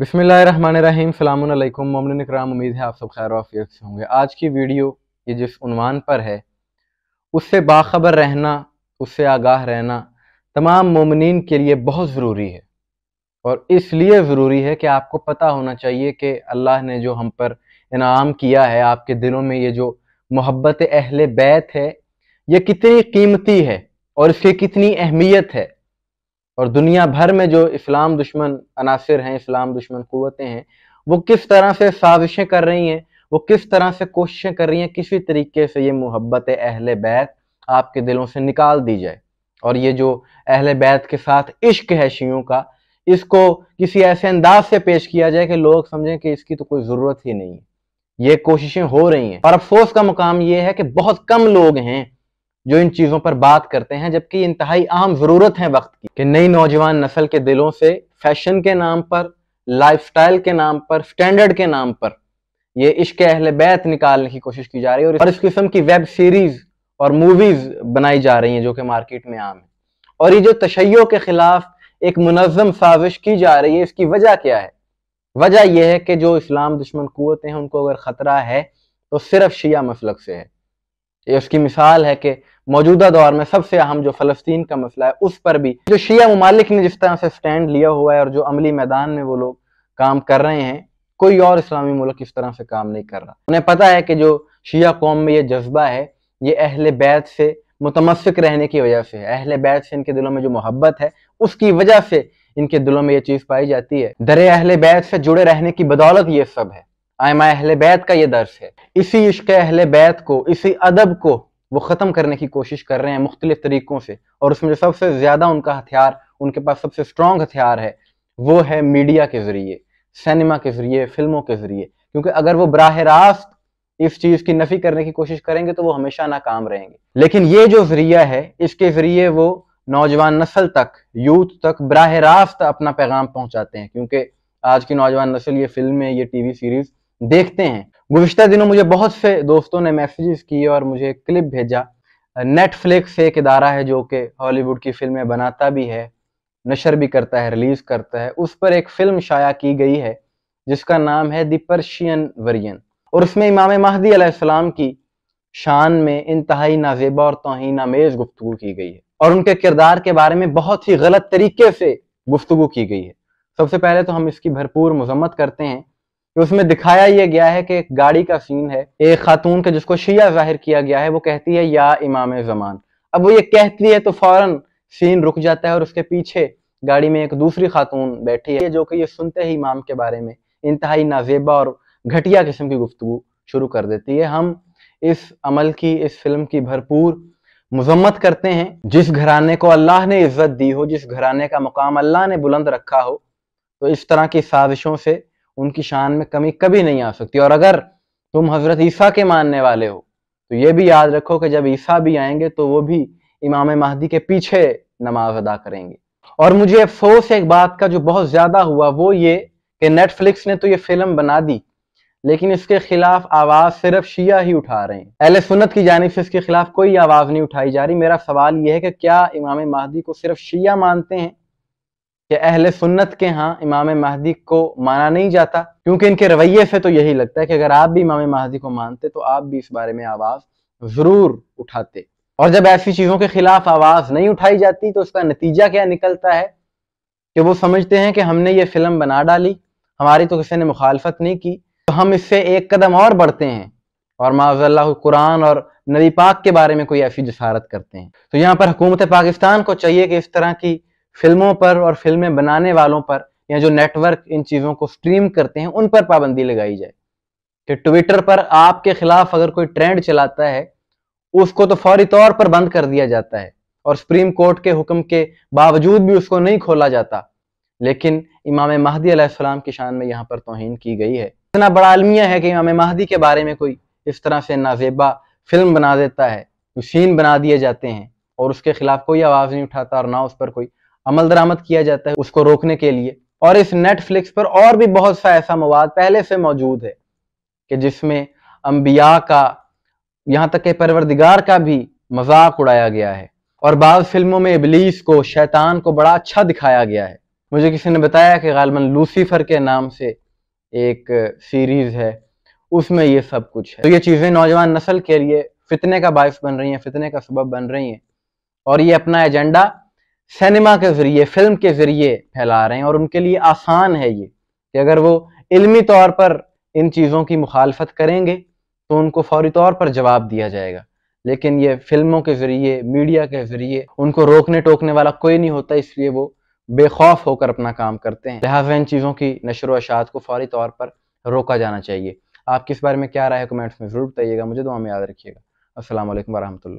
बिसमीम अल्लाम ममन कराम उम्मीद है आप सब खैर वाफियत से होंगे आज की वीडियो ये जिस उनवान पर है उससे बाखबर रहना उससे आगाह रहना तमाम ममिन के लिए बहुत ज़रूरी है और इसलिए ज़रूरी है कि आपको पता होना चाहिए कि अल्लाह ने जो हम पर इनाम किया है आपके दिलों में ये जो मोहब्बत अहल बैत है ये कितनी कीमती है और इसकी कितनी अहमियत है और दुनिया भर में जो इस्लाम दुश्मन अनासर हैं इस्लाम दुश्मन क़ुतें हैं वो किस तरह से साजिशें कर रही हैं वो किस तरह से कोशिशें कर रही हैं किसी तरीके से ये मोहब्बत अहल बैत आपके दिलों से निकाल दी जाए और ये जो अहल बैत के साथ इश्क है शियों का इसको किसी ऐसे अंदाज से पेश किया जाए कि लोग समझें कि इसकी तो कोई ज़रूरत ही नहीं है ये कोशिशें हो रही हैं और अफसोस का मुकाम ये है कि बहुत कम लोग हैं जो इन चीज़ों पर बात करते हैं जबकि इंतहाई अहम ज़रूरत है वक्त की कि नई नौजवान नस्ल के दिलों से फैशन के नाम पर लाइफस्टाइल के नाम पर स्टैंडर्ड के नाम पर ये इश्क अहल बैत निकालने की कोशिश की जा रही है और इस किस्म की वेब सीरीज़ और मूवीज़ बनाई जा रही हैं जो कि मार्केट में आम है और ये जो तशैयो के ख़िलाफ़ एक मुनज़म साजिश की जा रही है इसकी वजह क्या है वजह यह है कि जो इस्लाम दुश्मन क़ुतें हैं उनको अगर ख़तरा है तो सिर्फ शिया मसलक से है ये उसकी मिसाल है कि मौजूदा दौर में सबसे अहम जो फलस्तीन का मसला है उस पर भी जो शिया ममालिक ने जिस तरह से स्टैंड लिया हुआ है और जो अमली मैदान में वो लोग काम कर रहे हैं कोई और इस्लामी मुल्क इस तरह से काम नहीं कर रहा उन्हें पता है कि जो शिया कौम में ये जज्बा है ये अहल बैत से मुतमसक रहने की वजह से अहल बैत से इनके दिलों में जो मोहब्बत है उसकी वजह से इनके दिलों में ये चीज़ पाई जाती है दर अहल बैत से जुड़े रहने की बदौलत ये सब है आयमा अहल बैत का ये दर्श है इसी इश्क अहल बैत को इसी अदब को वो ख़त्म करने की कोशिश कर रहे हैं मुख्तलिफ तरीक़ों से और उसमें जो सबसे ज़्यादा उनका हथियार उनके पास सबसे स्ट्रॉन्ग हथियार है वो है मीडिया के ज़रिए सिनेमा के ज़रिए फिल्मों के ज़रिए क्योंकि अगर वो बरह रास्त इस चीज़ की नफ़ी करने की कोशिश करेंगे तो वो हमेशा नाकाम रहेंगे लेकिन ये जो ज़रिया है इसके ज़रिए वो नौजवान नस्ल तक यूथ तक बरह रास्त अपना पैगाम पहुँचाते हैं क्योंकि आज की नौजवान नस्ल ये फिल्में ये टी वी सीरीज़ देखते हैं गुजशत दिनों मुझे बहुत से दोस्तों ने मैसेजेस किए और मुझे एक क्लिप भेजा नेटफ्लिक्स एक इदारा है जो कि हॉलीवुड की फिल्में बनाता भी है नशर भी करता है रिलीज करता है उस पर एक फिल्म शाया की गई है जिसका नाम है दर्शियन पर्शियन वरियन और उसमें इमाम महदी अलैहिस्सलाम की शान में इंतहाई नाजेबा और तोहिन आमेज गुफ्तु की गई है और उनके किरदार के बारे में बहुत ही गलत तरीके से गुफ्तु की गई है सबसे पहले तो हम इसकी भरपूर मजम्मत करते हैं उसमें दिखाया यह गया है कि एक गाड़ी का सीन है एक खातून का जिसको शिया जाहिर किया गया है वो कहती है या इमाम जमान अब वो ये कहती है तो फौरन सीन रुक जाता है और उसके पीछे गाड़ी में एक दूसरी खातून बैठी है जो कि ये सुनते ही इमाम के बारे में इंतहाई नाजेबा और घटिया किस्म की गुफ्तु शुरू कर देती है हम इस अमल की इस फिल्म की भरपूर मजम्मत करते हैं जिस घराने को अल्लाह ने इज्जत दी हो जिस घराने का मुकाम अल्लाह ने बुलंद रखा हो तो इस तरह की साजिशों से उनकी शान में कमी कभी नहीं आ सकती और अगर तुम हजरत ईसा के मानने वाले हो तो ये भी याद रखो कि जब ईसा भी आएंगे तो वो भी इमाम महदी के पीछे नमाज अदा करेंगे और मुझे अफसोस एक बात का जो बहुत ज़्यादा हुआ वो ये कि नेटफ्लिक्स ने तो ये फिल्म बना दी लेकिन इसके खिलाफ आवाज़ सिर्फ शिया ही उठा रहे हैं अहले सुन्नत की जानब से इसके खिलाफ कोई आवाज़ नहीं उठाई जा रही मेरा सवाल यह है कि क्या इमाम महदी को सिर्फ शिया मानते हैं कि अहल सुन्नत के यहाँ इमाम महदी को माना नहीं जाता क्योंकि इनके रवैये से तो यही लगता है कि अगर आप भी इमाम महदी को मानते तो आप भी इस बारे में आवाज़ ज़रूर उठाते और जब ऐसी चीज़ों के खिलाफ आवाज़ नहीं उठाई जाती तो उसका नतीजा क्या निकलता है कि वो समझते हैं कि हमने ये फिल्म बना डाली हमारी तो किसी ने मुखालफत नहीं की तो हम इससे एक कदम और बढ़ते हैं और माजल कुरान और नबी पाक के बारे में कोई ऐसी जसारत करते हैं तो यहाँ पर हुकूमत पाकिस्तान को चाहिए कि इस तरह की फिल्मों पर और फिल्में बनाने वालों पर या जो नेटवर्क इन चीज़ों को स्ट्रीम करते हैं उन पर पाबंदी लगाई जाए कि ट्विटर पर आपके खिलाफ अगर कोई ट्रेंड चलाता है उसको तो फौरी तौर पर बंद कर दिया जाता है और सुप्रीम कोर्ट के हुक्म के बावजूद भी उसको नहीं खोला जाता लेकिन इमाम महदी अलैहिस्सलाम की शान में यहाँ पर तोहन की गई है इतना बड़ा अलमिया है कि इमाम महदी के बारे में कोई इस तरह से नाजेबा फिल्म बना देता है सीन बना दिए जाते हैं और उसके खिलाफ कोई आवाज़ नहीं उठाता और ना उस पर कोई अमल दरामद किया जाता है उसको रोकने के लिए और इस नेटफ्लिक्स पर और भी बहुत सा ऐसा मवाद पहले से मौजूद है कि जिसमें अम्बिया का यहाँ तक के परवरदिगार का भी मजाक उड़ाया गया है और बाद फिल्मों में इबलीस को शैतान को बड़ा अच्छा दिखाया गया है मुझे किसी ने बताया कि गालमन लूसीफर के नाम से एक सीरीज है उसमें ये सब कुछ है तो ये चीज़ें नौजवान नस्ल के लिए फितने का बायस बन रही हैं फितने का सबब बन रही हैं और ये अपना एजेंडा सिनेमा के जरिए फिल्म के जरिए फैला रहे हैं और उनके लिए आसान है ये कि अगर वो इल्मी तौर पर इन चीज़ों की मुखालफत करेंगे तो उनको फौरी तौर पर जवाब दिया जाएगा लेकिन ये फिल्मों के ज़रिए मीडिया के ज़रिए उनको रोकने टोकने वाला कोई नहीं होता इसलिए वो बेखौफ होकर अपना काम करते हैं लिहाजा इन चीज़ों की नशर अशात को फौरी तौर पर रोका जाना चाहिए आपकी इस बारे में क्या राय है कमेंट्स में ज़रूर बताइएगा मुझे दुआ में याद रखिएगा असल वरहमल्ला